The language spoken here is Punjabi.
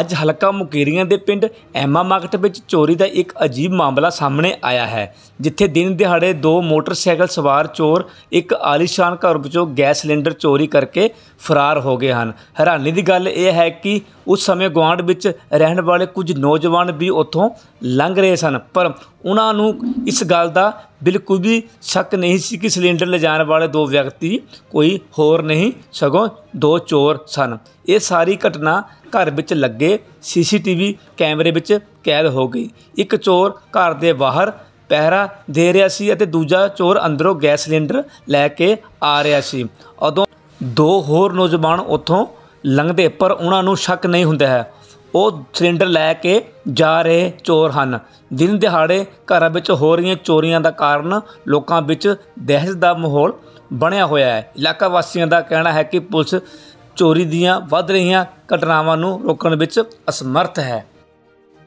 ਅੱਜ ਹਲਕਾ ਮੁਕੇਰੀਆਂ ਦੇ ਪਿੰਡ ਐਮਾ ਮਾਰਕਟ ਵਿੱਚ ਚੋਰੀ ਦਾ ਇੱਕ ਅਜੀਬ ਮਾਮਲਾ ਸਾਹਮਣੇ ਆਇਆ ਹੈ ਜਿੱਥੇ ਦਿਨ ਦਿਹਾੜੇ ਦੋ ਮੋਟਰਸਾਈਕਲ ਸਵਾਰ ਚੋਰ ਇੱਕ ਆਲੀਸ਼ਾਨ ਘਰ ਵਿੱਚੋਂ ਗੈਸ ਸਿਲੰਡਰ ਚੋਰੀ ਕਰਕੇ ਫਰਾਰ ਹੋ ਗਏ ਹਨ ਹੈਰਾਨੀ ਦੀ ਗੱਲ ਇਹ ਹੈ ਕਿ ਉਸ ਸਮੇਂ ਗਵਾਂਡ ਵਿੱਚ ਰਹਿਣ ਵਾਲੇ ਕੁਝ ਨੌਜਵਾਨ ਵੀ ਉੱਥੋਂ ਲੰਘ ਰਹੇ ਸਨ ਪਰ ਉਹਨਾਂ ਨੂੰ ਇਸ ਗੱਲ ਦਾ ਬਿਲਕੁਲ ਵੀ ਸ਼ੱਕ ਨਹੀਂ ਸੀ ਕਿ ਸਿਲੰਡਰ ਲਿਜਾਣ ਵਾਲੇ ਦੋ ਵਿਅਕਤੀ ਕੋਈ ਹੋਰ ਨਹੀਂ ਸਗੋਂ ਦੋ ਚੋਰ ਸਨ ਇਹ ਸਾਰੀ ਘਟਨਾ ਘਰ ਵਿੱਚ ਲੱਗੇ ਸੀਸੀਟੀਵੀ ਕੈਮਰੇ ਵਿੱਚ ਕੈਦ ਹੋ ਗਈ ਇੱਕ ਚੋਰ ਘਰ ਦੇ ਬਾਹਰ ਪਹਿਰਾ ਦੇ ਰਿਹਾ ਸੀ ਅਤੇ ਦੂਜਾ ਚੋਰ ਅੰਦਰੋਂ ਗੈਸ ਸਿਲੰਡਰ ਲੈ ਕੇ ਆ ਰਿਹਾ ਸੀ ਉਦੋਂ ਦੋ ਹੋਰ ਨੌਜਵਾਨ ਉੱਥੋਂ ਲੰਘਦੇ ਪਰ ਉਹਨਾਂ ਨੂੰ ਸ਼ੱਕ ਨਹੀਂ ਹੁੰਦਾ ਹੈ ਉਹ ਸਿਲੰਡਰ ਲੈ ਕੇ ਜਾ ਰਹੇ ਚੋਰ ਹਨ ਦਿਨ ਦਿਹਾੜੇ ਘਰਾਂ ਵਿੱਚ ਹੋ ਰਹੀਆਂ ਚੋਰੀਆਂ ਦਾ ਕਾਰਨ ਲੋਕਾਂ ਵਿੱਚ ਦਹਿਸ਼ਤ ਦਾ ਮਾਹੌਲ ਬਣਿਆ ਹੋਇਆ ਹੈ ਇਲਾਕਾ ਵਾਸੀਆਂ ਦਾ ਕਹਿਣਾ ਹੈ ਕਿ ਪੁਲਿਸ ਚੋਰੀ ਦੀਆਂ ਵੱਧ ਰਹੀਆਂ ਘਟਨਾਵਾਂ ਨੂੰ ਰੋਕਣ ਵਿੱਚ ਅਸਮਰਥ ਹੈ